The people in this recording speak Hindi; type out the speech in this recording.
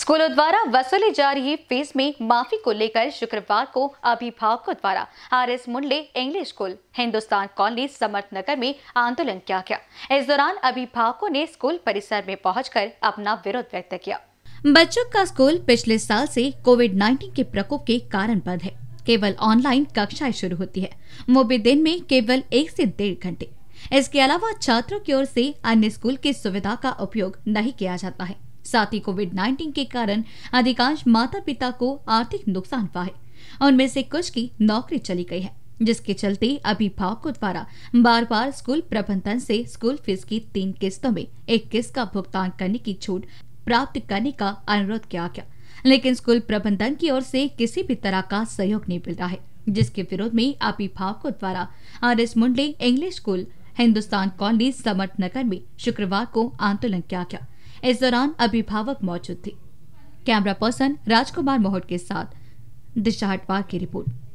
स्कूलों द्वारा वसूली जा रही फीस में माफी को लेकर शुक्रवार को अभिभावकों द्वारा R S Mundle English school Hindustan colony Samarth Nagar में आंदोलन किया गया इस दौरान अभिभावकों ने स्कूल परिसर में पहुंचकर अपना विरोध व्यक्त किया बच्चों का स्कूल पिछले साल से कोविड 19 के प्रकोप के कारण बंद है केवल ऑनलाइन कक्षाएं शुरू होती है वो भी दिन में केवल एक से डेढ़ घंटे इसके अलावा छात्रों की ओर से अन्य स्कूल की सुविधा का उपयोग नहीं किया जाता है साथ ही कोविड 19 के कारण अधिकांश माता पिता को आर्थिक नुकसान हुआ है उनमें से कुछ की नौकरी चली गई है जिसके चलते अभिभावकों द्वारा बार बार स्कूल प्रबंधन से स्कूल फीस की तीन किस्तों में एक किस्त का भुगतान करने की छूट प्राप्त करने का अनुरोध किया गया लेकिन स्कूल प्रबंधन की ओर से किसी भी तरह का सहयोग नहीं मिल रहा है जिसके विरोध में अभिभावकों द्वारा R S Munde English school Hindustan college Samarth Nagar में शुक्रवार को आंदोलन किया गया इस दौरान अभिभावक मौजूद थे कैमरा पर्सन राजकुमार मोहट के साथ दिशा हटवार की रिपोर्ट